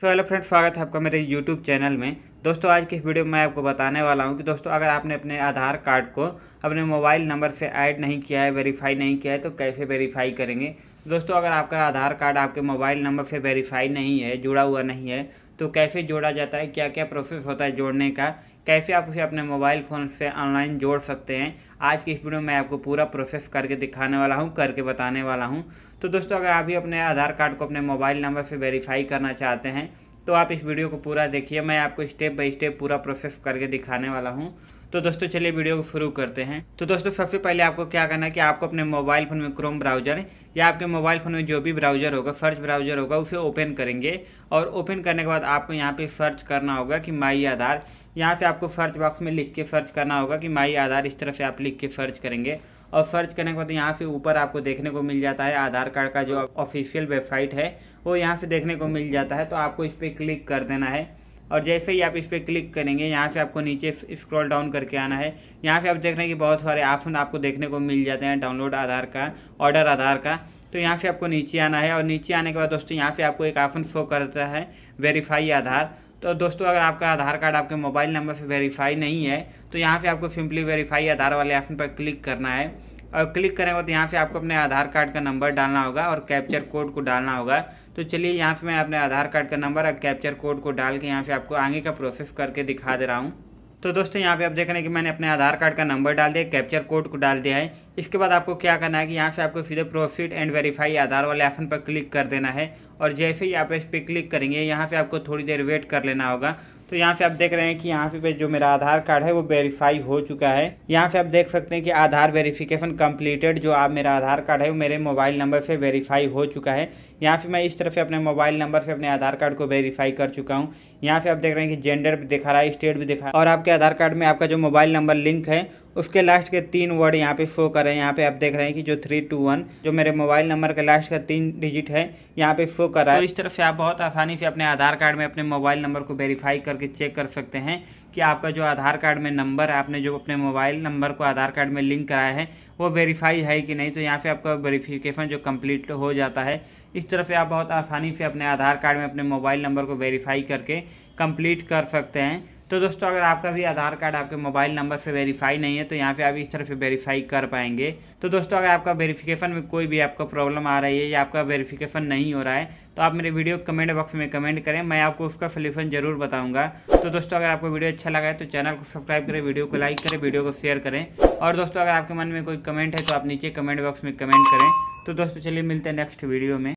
so hello friend स्वागत है आपका मेरे यूट्यूब चैनल में दोस्तों आज की वीडियो में मैं आपको बताने वाला हूँ कि दोस्तों अगर आपने अपने आधार कार्ड को अपने मोबाइल नंबर से ऐड नहीं किया है वेरीफाई नहीं किया है तो कैसे वेरीफाई करेंगे दोस्तों अगर आपका आधार कार्ड आपके मोबाइल नंबर से वेरीफाई नहीं है जुड़ा हुआ नहीं है तो कैसे जोड़ा जाता है क्या क्या प्रोसेस होता है जोड़ने का कैसे आप उसे अपने मोबाइल फ़ोन से ऑनलाइन जोड़ सकते हैं आज की इस वीडियो में आपको पूरा प्रोसेस करके दिखाने वाला हूं करके बताने वाला हूं तो दोस्तों अगर आप भी अपने आधार कार्ड को अपने मोबाइल नंबर से वेरीफाई करना चाहते हैं तो आप इस वीडियो को पूरा देखिए मैं आपको स्टेप बाय स्टेप पूरा प्रोसेस करके दिखाने वाला हूँ तो दोस्तों चलिए वीडियो को शुरू करते हैं तो दोस्तों सबसे पहले आपको क्या करना है कि आपको अपने मोबाइल फ़ोन में क्रोम ब्राउज़र या आपके मोबाइल फ़ोन में जो भी ब्राउज़र होगा सर्च ब्राउज़र होगा उसे ओपन करेंगे और ओपन करने के बाद आपको यहाँ पे सर्च करना होगा कि माई आधार यहाँ पे आपको सर्च बॉक्स में लिख के सर्च करना होगा कि माई आधार इस तरह से आप लिख के सर्च करेंगे और सर्च करने के बाद यहाँ से ऊपर आपको देखने को मिल जाता है आधार कार्ड का जो ऑफिशियल वेबसाइट है वो यहाँ से देखने को मिल जाता है तो आपको इस पर क्लिक कर देना है और जैसे ही आप इस पर क्लिक करेंगे यहाँ से आपको नीचे स्क्रॉल डाउन करके आना है यहाँ से आप देख रहे हैं कि बहुत सारे ऑप्शन आपको देखने को मिल जाते हैं डाउनलोड आधार का ऑर्डर आधार का तो यहाँ से आपको नीचे आना है और नीचे आने के बाद दोस्तों यहाँ से आपको एक ऑप्शन शो करता है वेरीफाई आधार तो दोस्तों अगर आपका आधार कार्ड आपके मोबाइल नंबर से वेरीफाई नहीं है तो यहाँ से आपको सिंपली वेरीफाई आधार वाले ऑप्शन पर क्लिक करना है और क्लिक करेंगे तो यहाँ से आपको अपने आधार कार्ड का नंबर डालना होगा और कैप्चर कोड को डालना होगा तो चलिए यहाँ से मैं अपने आधार कार्ड का नंबर और कैप्चर कोड को डाल के यहाँ से आपको आगे का प्रोसेस करके दिखा दे रहा हूँ तो दोस्तों यहाँ पे आप देख रहे हैं कि मैंने अपने आधार कार्ड का नंबर डाल दिया कैप्चर कोड को डाल दिया है इसके बाद आपको क्या करना है कि यहाँ से आपको सीधे प्रोसीड एंड वेरीफाई आधार वाले ऑप्शन पर क्लिक कर देना है और जैसे ही आप इस पर क्लिक करेंगे यहाँ से आपको थोड़ी देर वेट कर लेना होगा तो यहाँ पे आप देख रहे हैं कि यहाँ पे जो मेरा आधार कार्ड है वो वेरीफाई हो चुका है यहाँ पे आप देख सकते हैं कि आधार वेरिफिकेशन कंप्लीटेड जो आप मेरा आधार कार्ड है वो मेरे मोबाइल नंबर से वेरीफाई हो चुका है यहाँ पे मैं इस तरह से अपने मोबाइल नंबर से अपने आधार कार्ड को वेरीफाई कर चुका हूँ यहाँ पे आप देख रहे हैं कि जेंडर भी दिखा रहा है स्टेट भी दिखा और आपके आधार कार्ड में आपका जो मोबाइल नंबर लिंक है उसके लास्ट के तीन वर्ड यहाँ पे शो कर रहे हैं यहाँ पे आप देख रहे हैं कि जो थ्री टू वन जो मेरे मोबाइल नंबर का लास्ट का तीन डिजिट है यहाँ पे शो कर रहा है तो इस तरह से आप बहुत आसानी से अपने आधार कार्ड में अपने मोबाइल नंबर को वेरीफाई करके चेक कर सकते हैं कि आपका जो आधार कार्ड में नंबर है आपने जो अपने मोबाइल नंबर को आधार कार्ड में लिंक कराया है वो वेरीफाई है कि नहीं तो यहाँ पे आपका वेरीफिकेशन जो कम्प्लीट हो जाता है इस तरह से आप बहुत आसानी से अपने आधार कार्ड में अपने मोबाइल नंबर को वेरीफाई करके कंप्लीट कर सकते हैं तो दोस्तों अगर आपका भी आधार कार्ड आपके मोबाइल नंबर से वेरीफाई नहीं है तो यहाँ पे आप इस तरह से वेरीफाई कर पाएंगे तो दोस्तों अगर आपका वेरीफिकेशन में कोई भी आपका प्रॉब्लम आ रही है या आपका वेरिफिकेशन नहीं हो रहा है तो आप मेरे वीडियो कमेंट बॉक्स में कमेंट करें मैं आपको उसका सोल्यूशन जरूर बताऊंगा तो दोस्तों अगर आपको वीडियो अच्छा लगा है तो चैनल को सब्सक्राइब करें वीडियो को लाइक करें वीडियो को शेयर करें और दोस्तों अगर आपके मन में कोई कमेंट है तो आप नीचे कमेंट बॉक्स में कमेंट करें तो दोस्तों चलिए मिलते हैं नेक्स्ट वीडियो में